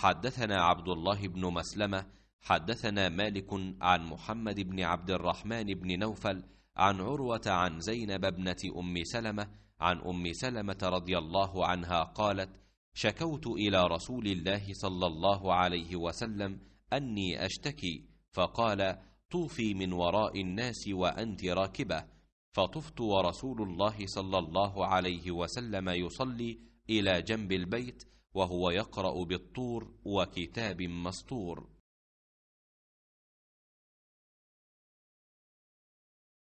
حدثنا عبد الله بن مسلمة حدثنا مالك عن محمد بن عبد الرحمن بن نوفل عن عروة عن زينب ابنة أم سلمة عن أم سلمة رضي الله عنها قالت شكوت إلى رسول الله صلى الله عليه وسلم أني أشتكي فقال طوفي من وراء الناس وأنت راكبة فطفت ورسول الله صلى الله عليه وسلم يصلي إلى جنب البيت وهو يقرأ بالطور وكتاب مسطور